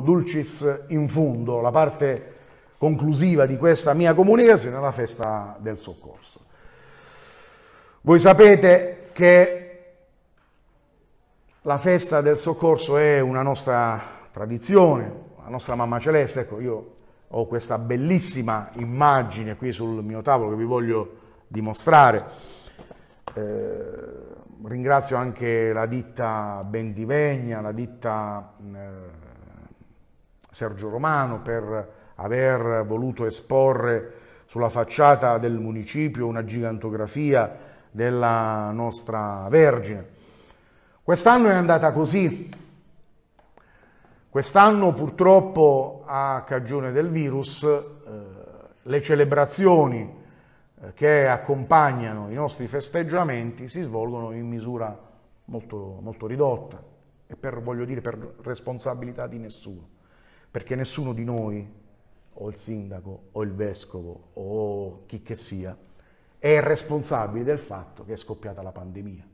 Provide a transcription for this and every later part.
Dulcis in fundo, la parte conclusiva di questa mia comunicazione la festa del soccorso. Voi sapete che la festa del soccorso è una nostra tradizione, la nostra mamma celeste, ecco io ho questa bellissima immagine qui sul mio tavolo che vi voglio dimostrare. Eh, ringrazio anche la ditta Bendivegna, la ditta... Eh, Sergio Romano per aver voluto esporre sulla facciata del municipio una gigantografia della nostra Vergine. Quest'anno è andata così. Quest'anno purtroppo a cagione del virus eh, le celebrazioni eh, che accompagnano i nostri festeggiamenti si svolgono in misura molto, molto ridotta e per, voglio dire, per responsabilità di nessuno perché nessuno di noi, o il sindaco, o il vescovo, o chi che sia, è responsabile del fatto che è scoppiata la pandemia.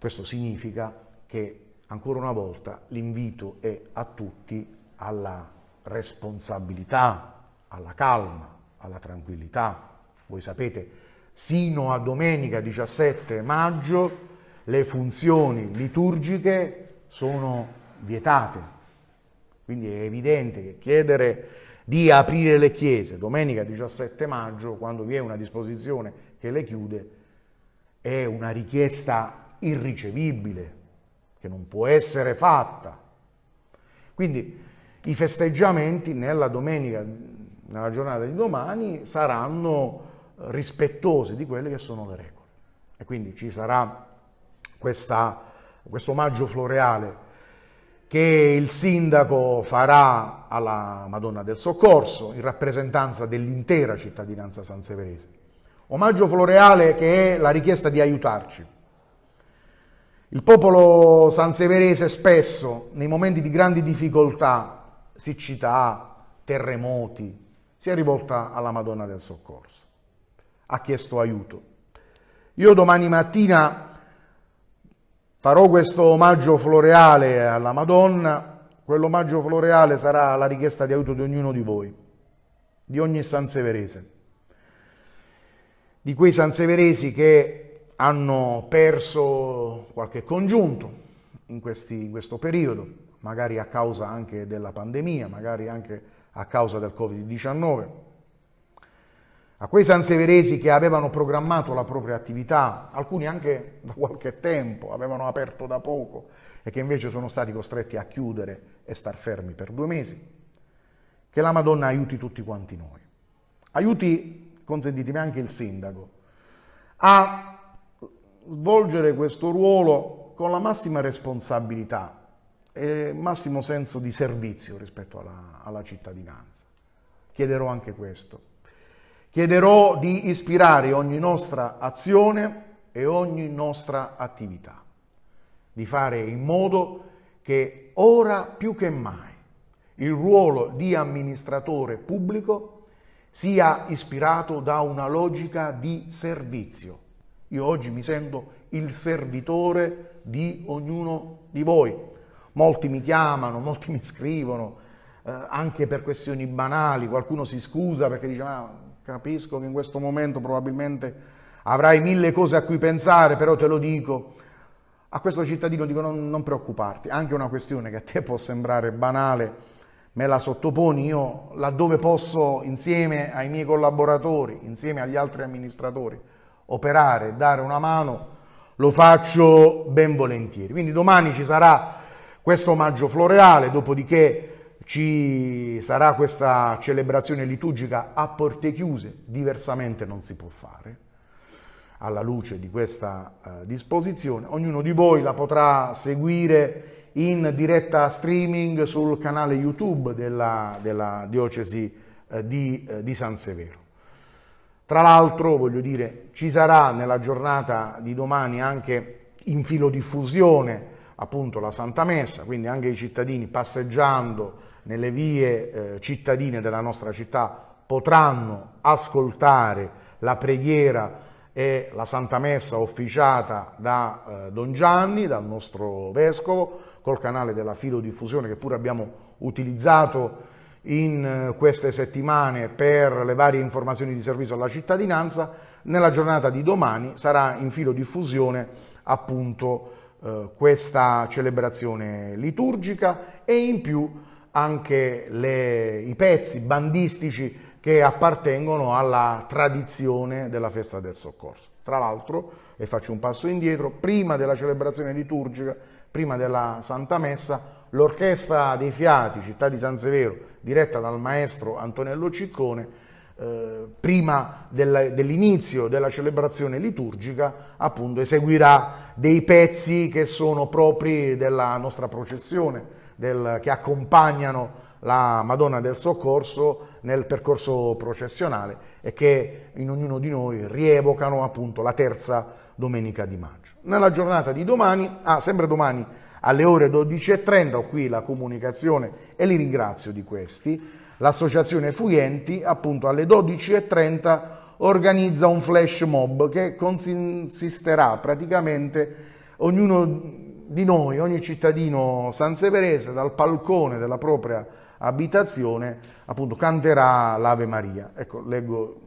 Questo significa che ancora una volta l'invito è a tutti alla responsabilità, alla calma, alla tranquillità. Voi sapete, sino a domenica 17 maggio le funzioni liturgiche sono vietate. Quindi è evidente che chiedere di aprire le chiese domenica 17 maggio, quando vi è una disposizione che le chiude, è una richiesta irricevibile, che non può essere fatta. Quindi i festeggiamenti nella domenica, nella giornata di domani, saranno rispettosi di quelle che sono le regole. E quindi ci sarà questa, questo omaggio floreale che il sindaco farà alla Madonna del Soccorso in rappresentanza dell'intera cittadinanza sanseverese. Omaggio floreale che è la richiesta di aiutarci. Il popolo sanseverese spesso nei momenti di grandi difficoltà, siccità, terremoti, si è rivolta alla Madonna del Soccorso. Ha chiesto aiuto. Io domani mattina Farò questo omaggio floreale alla Madonna, quell'omaggio floreale sarà la richiesta di aiuto di ognuno di voi, di ogni sanseverese, di quei sanseveresi che hanno perso qualche congiunto in, questi, in questo periodo, magari a causa anche della pandemia, magari anche a causa del Covid-19, a quei sanseveresi che avevano programmato la propria attività, alcuni anche da qualche tempo, avevano aperto da poco e che invece sono stati costretti a chiudere e star fermi per due mesi, che la Madonna aiuti tutti quanti noi. Aiuti, consentitemi, anche il sindaco a svolgere questo ruolo con la massima responsabilità e massimo senso di servizio rispetto alla, alla cittadinanza. Chiederò anche questo Chiederò di ispirare ogni nostra azione e ogni nostra attività, di fare in modo che ora più che mai il ruolo di amministratore pubblico sia ispirato da una logica di servizio. Io oggi mi sento il servitore di ognuno di voi. Molti mi chiamano, molti mi scrivono, eh, anche per questioni banali, qualcuno si scusa perché dice ma Capisco che in questo momento probabilmente avrai mille cose a cui pensare, però te lo dico. A questo cittadino dico non, non preoccuparti, anche una questione che a te può sembrare banale, me la sottoponi io laddove posso insieme ai miei collaboratori, insieme agli altri amministratori, operare, dare una mano, lo faccio ben volentieri. Quindi domani ci sarà questo omaggio floreale, dopodiché ci sarà questa celebrazione liturgica a porte chiuse, diversamente non si può fare, alla luce di questa eh, disposizione. Ognuno di voi la potrà seguire in diretta streaming sul canale YouTube della, della diocesi eh, di, eh, di San Severo. Tra l'altro, voglio dire, ci sarà nella giornata di domani anche in filodiffusione appunto la Santa Messa, quindi anche i cittadini passeggiando nelle vie eh, cittadine della nostra città potranno ascoltare la preghiera e la Santa Messa officiata da eh, Don Gianni, dal nostro Vescovo, col canale della filodiffusione che pure abbiamo utilizzato in eh, queste settimane per le varie informazioni di servizio alla cittadinanza. Nella giornata di domani sarà in filodiffusione appunto eh, questa celebrazione liturgica e in più anche le, i pezzi bandistici che appartengono alla tradizione della festa del soccorso. Tra l'altro, e faccio un passo indietro, prima della celebrazione liturgica, prima della Santa Messa, l'orchestra dei Fiati, città di San Severo, diretta dal maestro Antonello Ciccone, eh, prima dell'inizio della celebrazione liturgica, appunto, eseguirà dei pezzi che sono propri della nostra processione del, che accompagnano la Madonna del Soccorso nel percorso processionale e che in ognuno di noi rievocano appunto la terza domenica di maggio. Nella giornata di domani, ah, sempre domani alle ore 12.30, ho qui la comunicazione e li ringrazio di questi, l'associazione Fuyenti appunto alle 12.30 organizza un flash mob che consisterà praticamente ognuno di noi, ogni cittadino sanseverese, dal palcone della propria abitazione, appunto, canterà l'Ave Maria. Ecco, leggo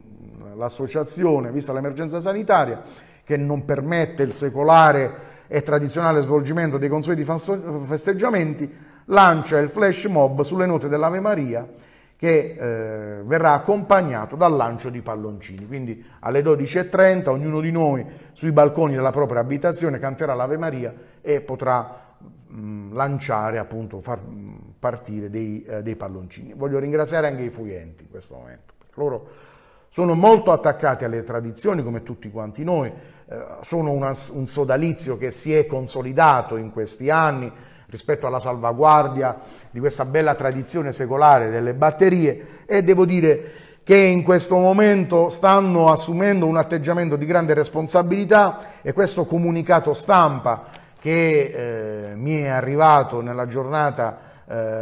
l'associazione, vista l'emergenza sanitaria, che non permette il secolare e tradizionale svolgimento dei consueti festeggiamenti, lancia il flash mob sulle note dell'Ave Maria che eh, verrà accompagnato dal lancio di palloncini. Quindi alle 12.30 ognuno di noi sui balconi della propria abitazione canterà l'Ave Maria e potrà mh, mm, lanciare, appunto, far mh, mm, partire dei, eh, dei, palloncini. Voglio ringraziare anche i fugenti in questo momento. Loro sono molto attaccati alle tradizioni come tutti quanti noi, eh, sono una, un sodalizio che si è consolidato in questi anni, rispetto alla salvaguardia di questa bella tradizione secolare delle batterie e devo dire che in questo momento stanno assumendo un atteggiamento di grande responsabilità e questo comunicato stampa che eh, mi è arrivato nella giornata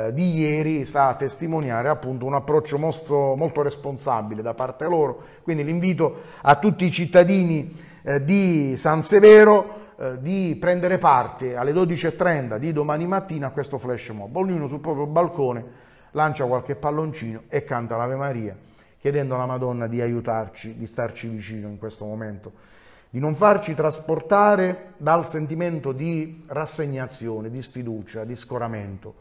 eh, di ieri sta a testimoniare appunto un approccio molto, molto responsabile da parte loro. Quindi l'invito a tutti i cittadini eh, di San Severo eh, di prendere parte alle 12.30 di domani mattina a questo flash mob. Ognuno sul proprio balcone lancia qualche palloncino e canta l'Ave Maria, chiedendo alla Madonna di aiutarci, di starci vicino in questo momento, di non farci trasportare dal sentimento di rassegnazione, di sfiducia, di scoramento.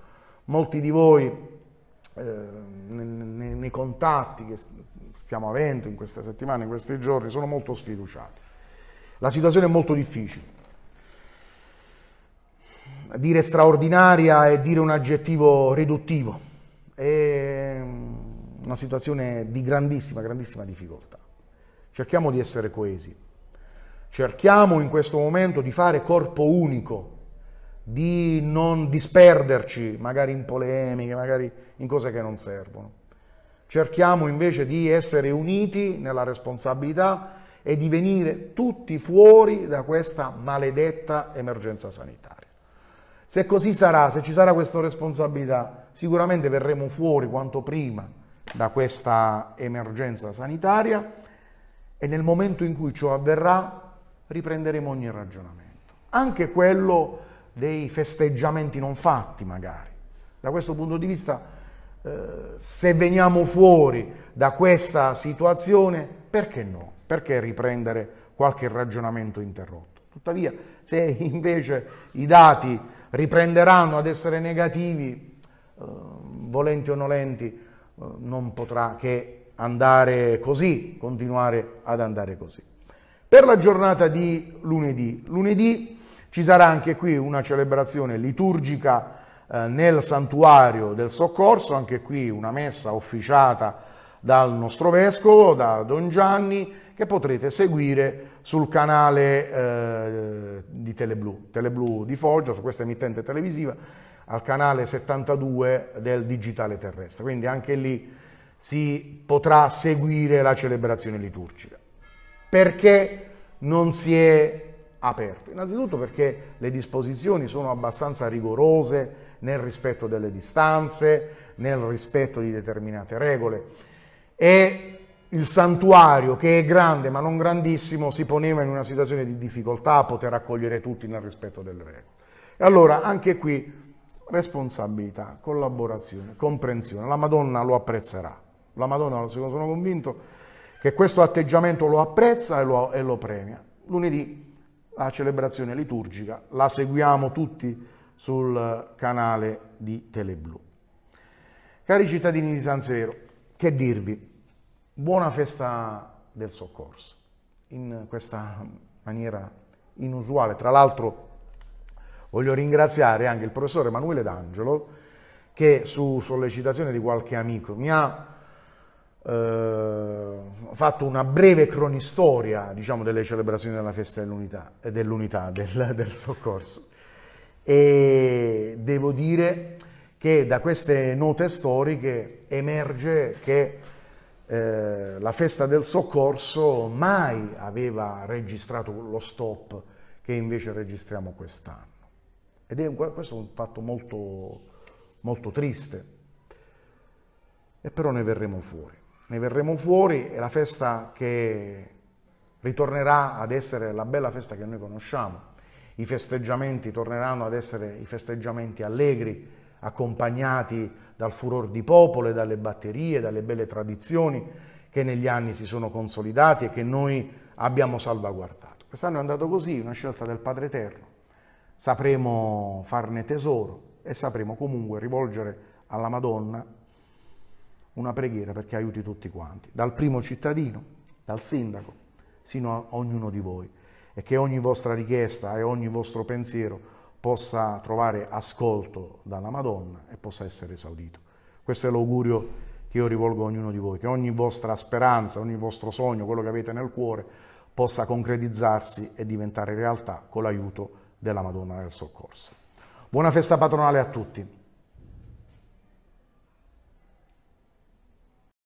Molti di voi eh, nei, nei contatti che stiamo avendo in queste settimane, in questi giorni, sono molto sfiduciati. La situazione è molto difficile dire straordinaria è dire un aggettivo riduttivo, è mm, una situazione di grandissima, grandissima difficoltà. Cerchiamo di essere coesi, cerchiamo in questo momento di fare corpo unico, di non disperderci magari in polemiche, magari in cose che non servono. Cerchiamo invece di essere uniti nella responsabilità e di venire tutti fuori da questa maledetta emergenza sanitaria. Se così sarà, se ci sarà questa responsabilità, sicuramente verremo fuori quanto prima da questa emergenza sanitaria e nel momento in cui ciò avverrà riprenderemo ogni ragionamento, anche quello dei festeggiamenti non fatti magari. Da questo punto di vista, eh, se veniamo fuori da questa situazione, perché no? Perché riprendere qualche ragionamento interrotto? Tuttavia, se invece i dati riprenderanno ad essere negativi, eh, volenti o nolenti, eh, non potrà che andare così, continuare ad andare così. Per la giornata di lunedì, lunedì ci sarà anche qui una celebrazione liturgica eh, nel santuario del soccorso, anche qui una messa officiata dal nostro vescovo, da Don Gianni, che potrete seguire sul canale eh, di Teleblu, Teleblu di Foggia, su questa emittente televisiva, al canale 72 del digitale terrestre. Quindi anche lì si potrà seguire la celebrazione liturgica. Perché non si è aperto? Innanzitutto perché le disposizioni sono abbastanza rigorose nel rispetto delle distanze, nel rispetto di determinate regole e il santuario, che è grande ma non grandissimo, si poneva in una situazione di difficoltà a poter accogliere tutti nel rispetto delle regole. E allora anche qui responsabilità, collaborazione, comprensione. La Madonna lo apprezzerà. La Madonna, sono convinto, che questo atteggiamento lo apprezza e lo, e lo premia. Lunedì la celebrazione liturgica, la seguiamo tutti sul canale di Teleblu. Cari cittadini di San Severo, che dirvi? Buona festa del soccorso, in questa maniera inusuale. Tra l'altro voglio ringraziare anche il professore Emanuele D'Angelo che su sollecitazione di qualche amico mi ha eh, fatto una breve cronistoria diciamo, delle celebrazioni della festa dell'unità, dell'unità del, del soccorso. E devo dire che da queste note storiche emerge che eh, la festa del soccorso mai aveva registrato lo stop che invece registriamo quest'anno. Ed è un, questo è un fatto molto, molto triste. E però ne verremo fuori. Ne verremo fuori e la festa che ritornerà ad essere la bella festa che noi conosciamo. I festeggiamenti torneranno ad essere i festeggiamenti allegri, accompagnati dal furor di popolo e dalle batterie, dalle belle tradizioni che negli anni si sono consolidati e che noi abbiamo salvaguardato. Quest'anno è andato così, una scelta del Padre Eterno. Sapremo farne tesoro e sapremo comunque rivolgere alla Madonna una preghiera perché aiuti tutti quanti, dal primo cittadino, dal sindaco, sino a ognuno di voi e che ogni vostra richiesta e ogni vostro pensiero possa trovare ascolto dalla Madonna e possa essere esaudito. Questo è l'augurio che io rivolgo a ognuno di voi, che ogni vostra speranza, ogni vostro sogno, quello che avete nel cuore, possa concretizzarsi e diventare realtà con l'aiuto della Madonna del Soccorso. Buona festa patronale a tutti!